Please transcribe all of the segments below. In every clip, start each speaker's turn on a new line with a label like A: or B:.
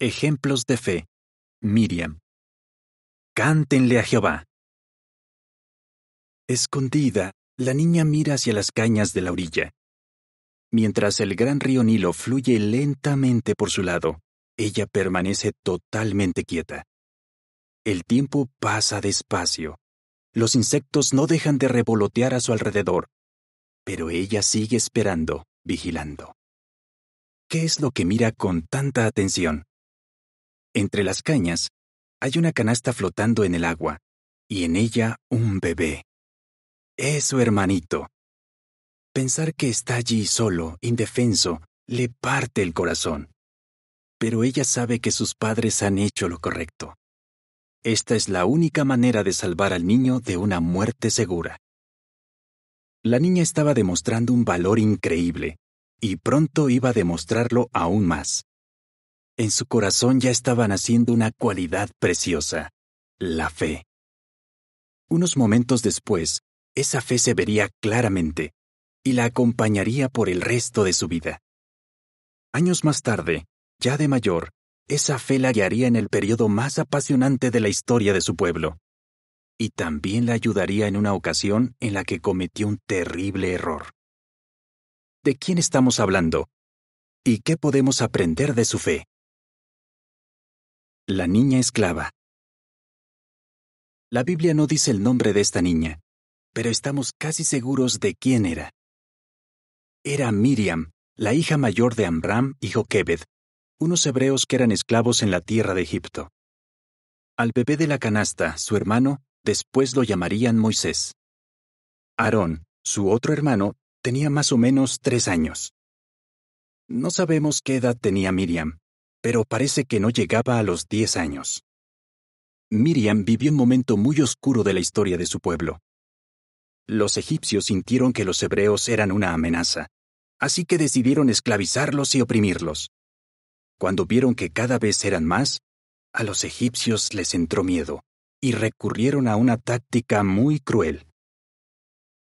A: Ejemplos de fe. Miriam. Cántenle a Jehová.
B: Escondida, la niña mira hacia las cañas de la orilla. Mientras el gran río Nilo fluye lentamente por su lado, ella permanece totalmente quieta. El tiempo pasa despacio. Los insectos no dejan de revolotear a su alrededor, pero ella sigue esperando, vigilando. ¿Qué es lo que mira con tanta atención? Entre las cañas hay una canasta flotando en el agua y en ella un bebé. Es su hermanito. Pensar que está allí solo, indefenso, le parte el corazón. Pero ella sabe que sus padres han hecho lo correcto. Esta es la única manera de salvar al niño de una muerte segura. La niña estaba demostrando un valor increíble, y pronto iba a demostrarlo aún más en su corazón ya estaba naciendo una cualidad preciosa, la fe. Unos momentos después, esa fe se vería claramente y la acompañaría por el resto de su vida. Años más tarde, ya de mayor, esa fe la guiaría en el periodo más apasionante de la historia de su pueblo. Y también la ayudaría en una ocasión en la que cometió un terrible error. ¿De quién estamos
A: hablando? ¿Y qué podemos aprender de su fe? La niña esclava. La Biblia no dice el nombre de esta niña,
B: pero estamos casi seguros de quién era. Era Miriam, la hija mayor de Amram y Joquebed, unos hebreos que eran esclavos en la tierra de Egipto. Al bebé de la canasta, su hermano, después lo llamarían Moisés. Aarón, su otro hermano, tenía más o menos tres años. No sabemos qué edad tenía Miriam, pero parece que no llegaba a los 10 años. Miriam vivió un momento muy oscuro de la historia de su pueblo. Los egipcios sintieron que los hebreos eran una amenaza, así que decidieron esclavizarlos y oprimirlos. Cuando vieron que cada vez eran más, a los egipcios les entró miedo y recurrieron a una táctica muy cruel.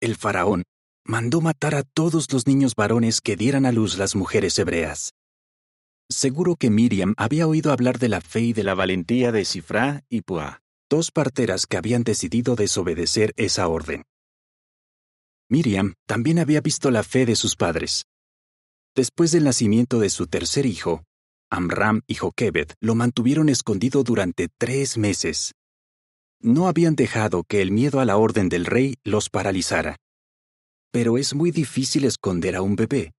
B: El faraón mandó matar a todos los niños varones que dieran a luz las mujeres hebreas. Seguro que Miriam había oído hablar de la fe y de la valentía de Sifra y Pua, dos parteras que habían decidido desobedecer esa orden. Miriam también había visto la fe de sus padres. Después del nacimiento de su tercer hijo, Amram y Joquebed lo mantuvieron escondido durante tres meses. No habían dejado que el miedo a la orden del rey los paralizara. Pero es muy difícil esconder a un bebé,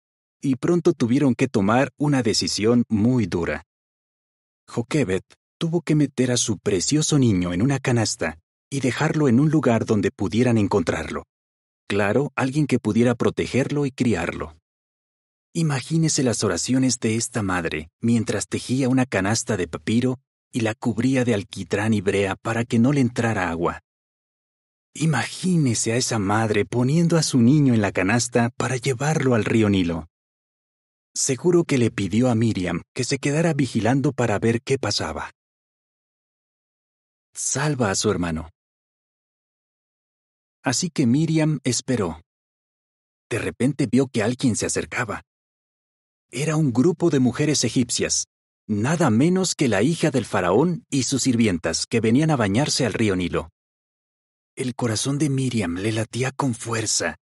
B: y pronto tuvieron que tomar una decisión muy dura. Joquebet tuvo que meter a su precioso niño en una canasta y dejarlo en un lugar donde pudieran encontrarlo. Claro, alguien que pudiera protegerlo y criarlo. Imagínese las oraciones de esta madre mientras tejía una canasta de papiro y la cubría de alquitrán y brea para que no le entrara agua. Imagínese a esa madre poniendo a su niño en la canasta para llevarlo al río Nilo. Seguro que le pidió a Miriam que se quedara vigilando para ver qué pasaba.
A: Salva a su hermano.
B: Así que Miriam esperó. De repente vio que alguien se acercaba. Era un grupo de mujeres egipcias, nada menos que la hija del faraón y sus sirvientas que venían a bañarse al río Nilo. El corazón de Miriam le latía con fuerza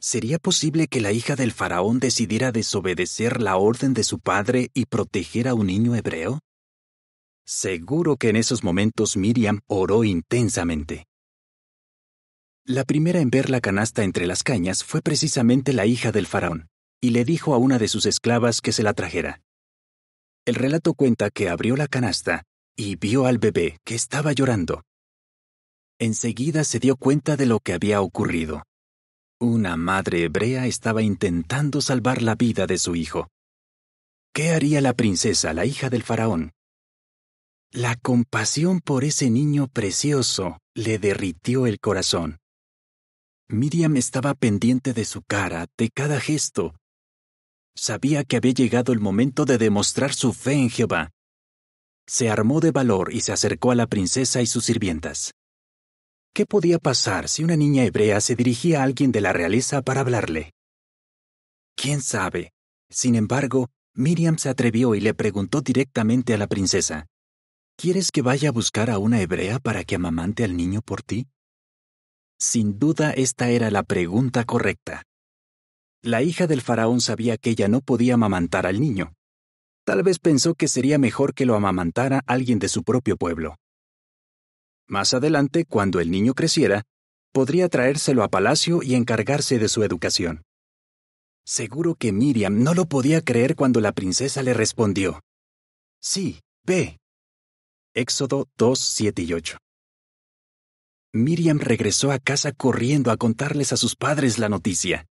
B: ¿Sería posible que la hija del faraón decidiera desobedecer la orden de su padre y proteger a un niño hebreo? Seguro que en esos momentos Miriam oró intensamente. La primera en ver la canasta entre las cañas fue precisamente la hija del faraón, y le dijo a una de sus esclavas que se la trajera. El relato cuenta que abrió la canasta y vio al bebé que estaba llorando. Enseguida se dio cuenta de lo que había ocurrido. Una madre hebrea estaba intentando salvar la vida de su hijo. ¿Qué haría la princesa, la hija del faraón? La compasión por ese niño precioso le derritió el corazón. Miriam estaba pendiente de su cara, de cada gesto. Sabía que había llegado el momento de demostrar su fe en Jehová. Se armó de valor y se acercó a la princesa y sus sirvientas. ¿Qué podía pasar si una niña hebrea se dirigía a alguien de la realeza para hablarle? ¿Quién sabe? Sin embargo, Miriam se atrevió y le preguntó directamente a la princesa, ¿Quieres que vaya a buscar a una hebrea para que amamante al niño por ti? Sin duda esta era la pregunta correcta. La hija del faraón sabía que ella no podía amamantar al niño. Tal vez pensó que sería mejor que lo amamantara alguien de su propio pueblo. Más adelante, cuando el niño creciera, podría traérselo a Palacio y encargarse de su educación. Seguro que Miriam no lo podía creer cuando la princesa le respondió. Sí, ve. Éxodo 2, 7 y 8. Miriam regresó a casa corriendo a contarles a sus padres la noticia.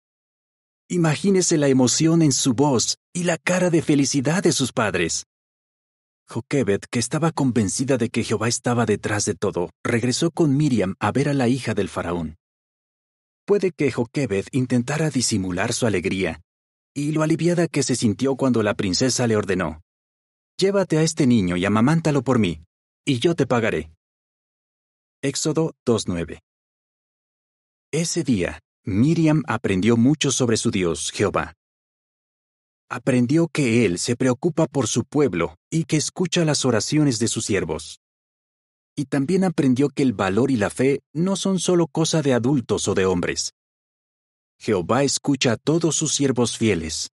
B: Imagínese la emoción en su voz y la cara de felicidad de sus padres. Joquebed, que estaba convencida de que Jehová estaba detrás de todo, regresó con Miriam a ver a la hija del faraón. Puede que Joquebed intentara disimular su alegría, y lo aliviada que se sintió cuando la princesa le ordenó. Llévate a este niño y amamántalo por mí, y yo te pagaré. Éxodo 2.9 Ese día, Miriam aprendió mucho sobre su Dios, Jehová aprendió que Él se preocupa por su pueblo y que escucha las oraciones de sus siervos. Y también aprendió que el valor y la fe no son solo cosa de adultos o de hombres. Jehová escucha a todos sus siervos fieles.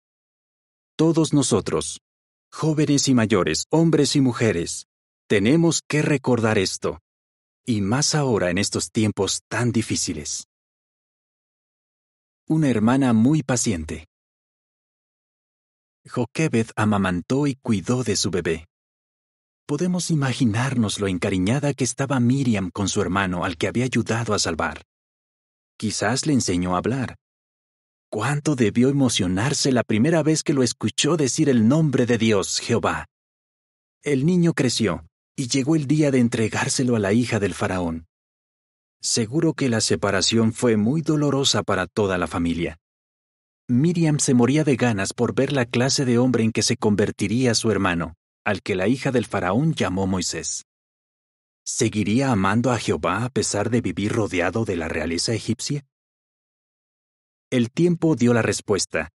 B: Todos nosotros, jóvenes y mayores, hombres y mujeres, tenemos que recordar esto, y más ahora en estos tiempos tan difíciles.
A: Una hermana muy paciente.
B: Joquebed amamantó y cuidó de su bebé. Podemos imaginarnos lo encariñada que estaba Miriam con su hermano al que había ayudado a salvar. Quizás le enseñó a hablar. ¿Cuánto debió emocionarse la primera vez que lo escuchó decir el nombre de Dios, Jehová? El niño creció, y llegó el día de entregárselo a la hija del faraón. Seguro que la separación fue muy dolorosa para toda la familia. Miriam se moría de ganas por ver la clase de hombre en que se convertiría su hermano, al que la hija del faraón llamó Moisés. ¿Seguiría amando a Jehová a pesar de vivir rodeado de la realeza egipcia? El tiempo dio la respuesta.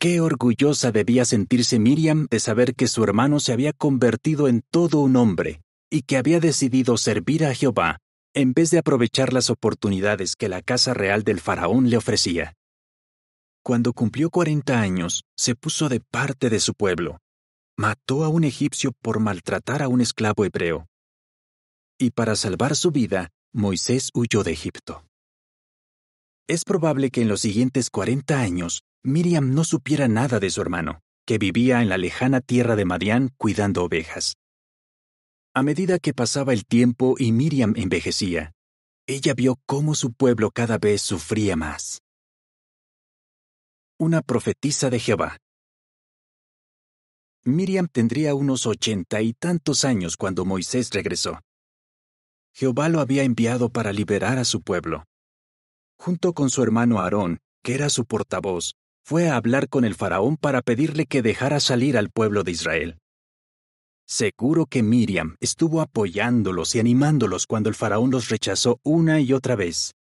B: Qué orgullosa debía sentirse Miriam de saber que su hermano se había convertido en todo un hombre y que había decidido servir a Jehová en vez de aprovechar las oportunidades que la casa real del faraón le ofrecía cuando cumplió 40 años, se puso de parte de su pueblo. Mató a un egipcio por maltratar a un esclavo hebreo. Y para salvar su vida, Moisés huyó de Egipto. Es probable que en los siguientes 40 años, Miriam no supiera nada de su hermano, que vivía en la lejana tierra de Madián cuidando ovejas. A medida que pasaba el tiempo y Miriam envejecía, ella vio cómo su pueblo cada vez sufría más. Una profetisa de Jehová. Miriam tendría unos ochenta y tantos años cuando Moisés regresó. Jehová lo había enviado para liberar a su pueblo. Junto con su hermano Aarón, que era su portavoz, fue a hablar con el faraón para pedirle que dejara salir al pueblo de Israel. Seguro que Miriam estuvo apoyándolos y animándolos cuando el faraón los rechazó una y otra vez.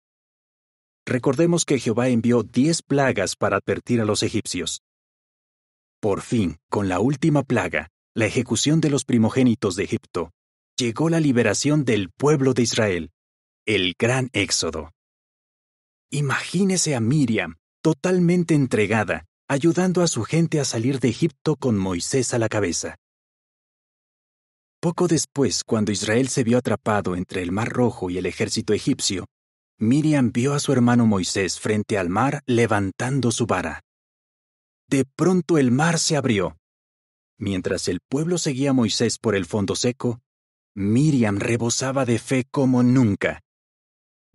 B: Recordemos que Jehová envió diez plagas para advertir a los egipcios. Por fin, con la última plaga, la ejecución de los primogénitos de Egipto, llegó la liberación del pueblo de Israel, el gran éxodo. Imagínese a Miriam, totalmente entregada, ayudando a su gente a salir de Egipto con Moisés a la cabeza. Poco después, cuando Israel se vio atrapado entre el Mar Rojo y el ejército egipcio, Miriam vio a su hermano Moisés frente al mar levantando su vara. De pronto el mar se abrió. Mientras el pueblo seguía a Moisés por el fondo seco, Miriam rebosaba de fe como nunca.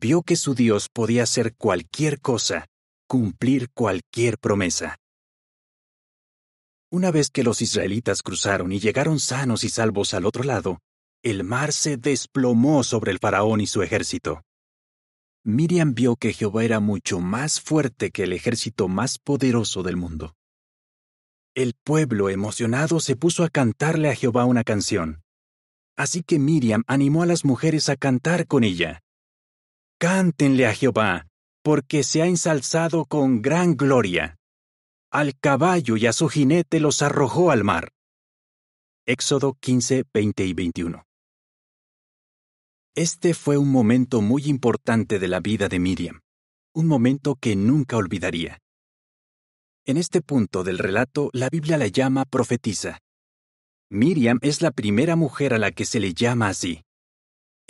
B: Vio que su Dios podía hacer cualquier cosa, cumplir cualquier promesa. Una vez que los israelitas cruzaron y llegaron sanos y salvos al otro lado, el mar se desplomó sobre el faraón y su ejército. Miriam vio que Jehová era mucho más fuerte que el ejército más poderoso del mundo. El pueblo emocionado se puso a cantarle a Jehová una canción. Así que Miriam animó a las mujeres a cantar con ella. Cántenle a Jehová, porque se ha ensalzado con gran gloria. Al caballo y a su jinete los arrojó al mar. Éxodo 15, 20 y 21. Este fue un momento muy importante de la vida de Miriam, un momento que nunca olvidaría. En este punto del relato, la Biblia la llama profetiza. Miriam es la primera mujer a la que se le llama así.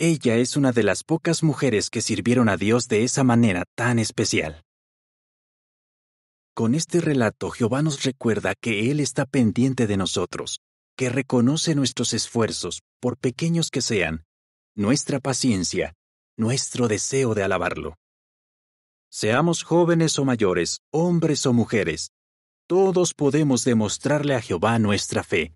B: Ella es una de las pocas mujeres que sirvieron a Dios de esa manera tan especial. Con este relato Jehová nos recuerda que Él está pendiente de nosotros, que reconoce nuestros esfuerzos, por pequeños que sean, nuestra paciencia, nuestro deseo de alabarlo. Seamos jóvenes o mayores, hombres o mujeres, todos podemos demostrarle a Jehová nuestra fe.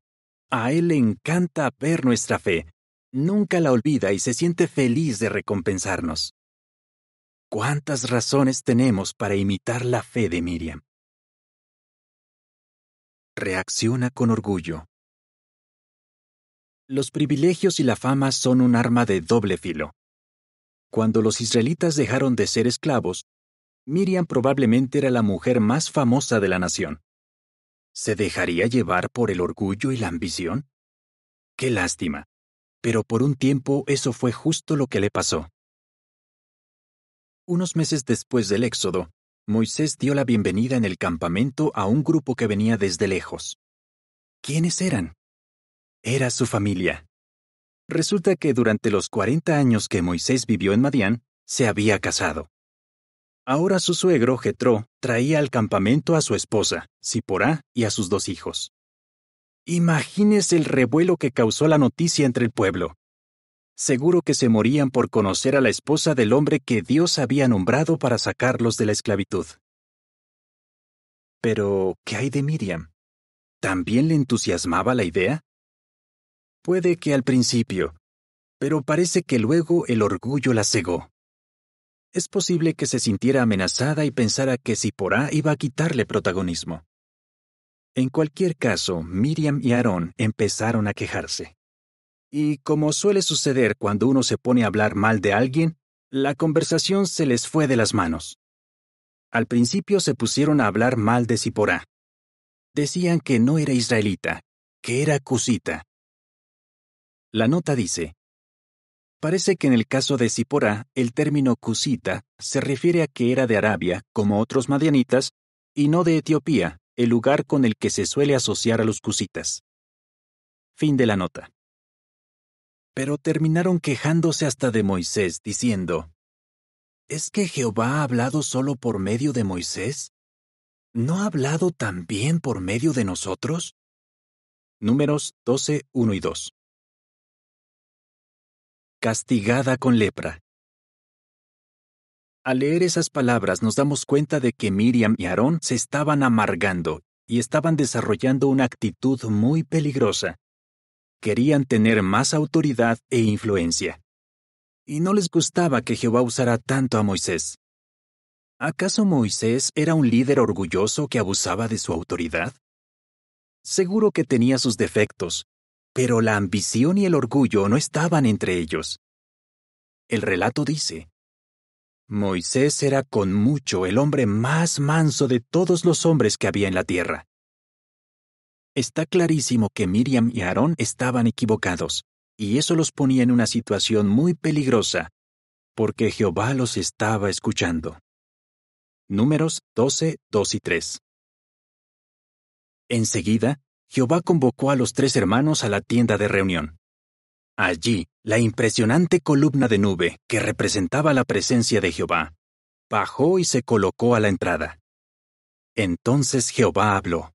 B: A Él le encanta ver nuestra fe, nunca la olvida y se siente feliz de recompensarnos. ¿Cuántas razones tenemos para imitar la fe de Miriam? Reacciona con orgullo. Los privilegios y la fama son un arma de doble filo. Cuando los israelitas dejaron de ser esclavos, Miriam probablemente era la mujer más famosa de la nación. ¿Se dejaría llevar por el orgullo y la ambición? Qué lástima. Pero por un tiempo eso fue justo lo que le pasó. Unos meses después del Éxodo, Moisés dio la bienvenida en el campamento a un grupo que venía desde lejos. ¿Quiénes eran? era su familia. Resulta que durante los 40 años que Moisés vivió en Madián, se había casado. Ahora su suegro, Jetro, traía al campamento a su esposa, Siporá, y a sus dos hijos. Imagínese el revuelo que causó la noticia entre el pueblo. Seguro que se morían por conocer a la esposa del hombre que Dios había nombrado para sacarlos de la esclavitud. Pero, ¿qué hay de
A: Miriam? ¿También le entusiasmaba la idea? Puede que al
B: principio, pero parece que luego el orgullo la cegó. Es posible que se sintiera amenazada y pensara que Sipora iba a quitarle protagonismo. En cualquier caso, Miriam y Aarón empezaron a quejarse. Y como suele suceder cuando uno se pone a hablar mal de alguien, la conversación se les fue de las manos. Al principio se pusieron a hablar mal de Sipora. Decían que no era israelita, que era cusita, la nota dice, Parece que en el caso de Sipora el término cusita se refiere a que era de Arabia, como otros madianitas, y no de Etiopía, el lugar con el que se suele asociar a los cusitas. Fin de la nota. Pero terminaron quejándose hasta de Moisés, diciendo, ¿Es que Jehová ha hablado solo por medio de Moisés? ¿No ha hablado también por medio de nosotros? Números 12, 1 y 2 castigada con lepra. Al leer esas palabras nos damos cuenta de que Miriam y Aarón se estaban amargando y estaban desarrollando una actitud muy peligrosa. Querían tener más autoridad e influencia. Y no les gustaba que Jehová usara tanto a Moisés. ¿Acaso Moisés era un líder orgulloso que abusaba de su autoridad? Seguro que tenía sus defectos, pero la ambición y el orgullo no estaban entre ellos. El relato dice, Moisés era con mucho el hombre más manso de todos los hombres que había en la tierra. Está clarísimo que Miriam y Aarón estaban equivocados, y eso los ponía en una situación muy peligrosa, porque Jehová los estaba escuchando. Números 12, 2 y 3. Enseguida, Jehová convocó a los tres hermanos a la tienda de reunión. Allí, la impresionante columna de nube, que representaba la presencia de Jehová, bajó y se colocó a la entrada. Entonces Jehová habló.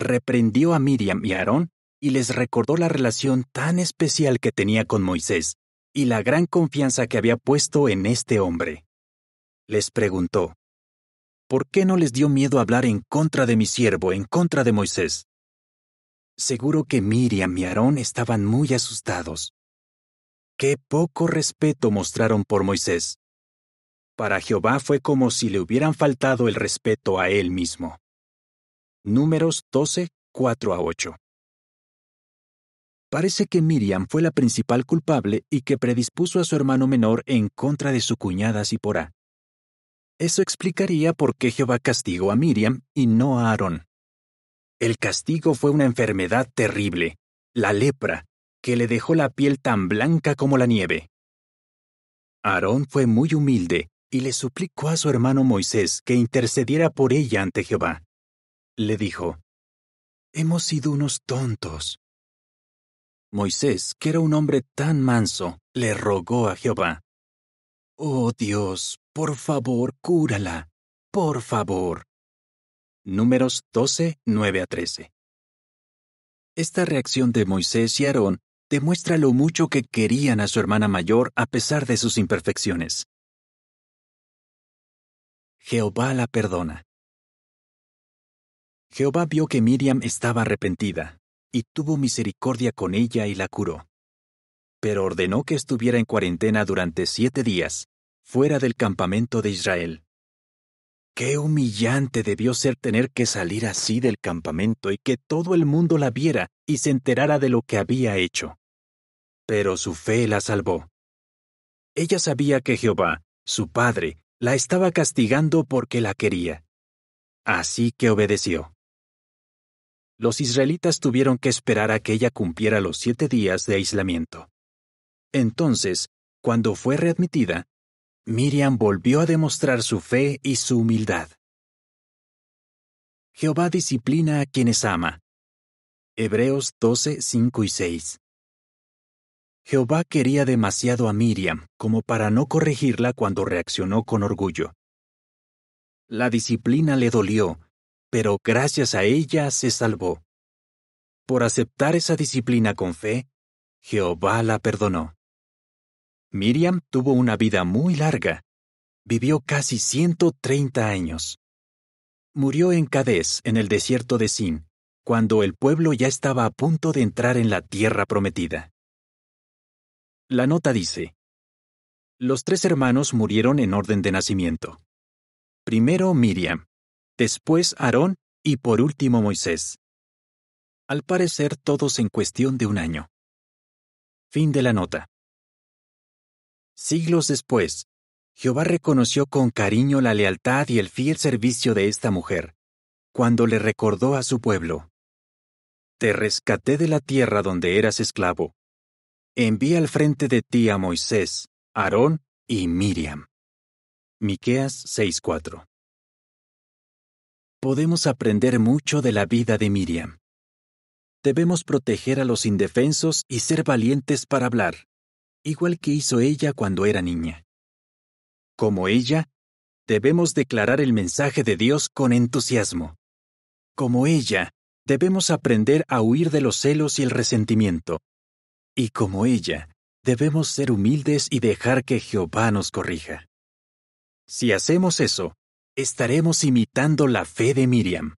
B: Reprendió a Miriam y a Aarón y les recordó la relación tan especial que tenía con Moisés y la gran confianza que había puesto en este hombre. Les preguntó, ¿por qué no les dio miedo hablar en contra de mi siervo, en contra de Moisés? Seguro que Miriam y Aarón estaban muy asustados. Qué poco respeto mostraron por Moisés. Para Jehová fue como si le hubieran faltado el respeto a él mismo. Números 12, 4 a 8. Parece que Miriam fue la principal culpable y que predispuso a su hermano menor en contra de su cuñada Sipora. Eso explicaría por qué Jehová castigó a Miriam y no a Aarón. El castigo fue una enfermedad terrible, la lepra, que le dejó la piel tan blanca como la nieve. Aarón fue muy humilde y le suplicó a su hermano Moisés que intercediera por ella ante Jehová. Le dijo, Hemos sido unos tontos. Moisés, que era un hombre tan manso, le rogó a Jehová, Oh Dios, por favor, cúrala, por favor números 12, 9 a 13. Esta reacción de Moisés y Aarón demuestra lo mucho que querían a su hermana mayor a pesar de sus imperfecciones.
A: Jehová la perdona. Jehová
B: vio que Miriam estaba arrepentida, y tuvo misericordia con ella y la curó. Pero ordenó que estuviera en cuarentena durante siete días, fuera del campamento de Israel. Qué humillante debió ser tener que salir así del campamento y que todo el mundo la viera y se enterara de lo que había hecho. Pero su fe la salvó. Ella sabía que Jehová, su padre, la estaba castigando porque la quería. Así que obedeció. Los israelitas tuvieron que esperar a que ella cumpliera los siete días de aislamiento. Entonces, cuando fue readmitida, Miriam volvió
A: a demostrar su fe y su humildad. Jehová disciplina
B: a quienes ama. Hebreos 12, 5 y 6. Jehová quería demasiado a Miriam como para no corregirla cuando reaccionó con orgullo. La disciplina le dolió, pero gracias a ella se salvó. Por aceptar esa disciplina con fe, Jehová la perdonó. Miriam tuvo una vida muy larga. Vivió casi 130 años. Murió en Cádiz, en el desierto de Sin, cuando el pueblo ya estaba a punto de entrar en la tierra prometida. La nota dice, Los tres hermanos murieron en orden de nacimiento. Primero Miriam, después Aarón y por último
A: Moisés. Al parecer todos en cuestión de un año.
B: Fin de la nota. Siglos después, Jehová reconoció con cariño la lealtad y el fiel servicio de esta mujer, cuando le recordó a su pueblo. Te rescaté de la tierra donde eras esclavo. Envía al frente de ti a Moisés, Aarón y Miriam. Miqueas 6:4 Podemos aprender mucho de la vida de Miriam. Debemos proteger a los indefensos y ser valientes para hablar igual que hizo ella cuando era niña. Como ella, debemos declarar el mensaje de Dios con entusiasmo. Como ella, debemos aprender a huir de los celos y el resentimiento. Y como ella, debemos ser humildes y dejar que Jehová nos corrija. Si hacemos eso, estaremos imitando la fe de Miriam.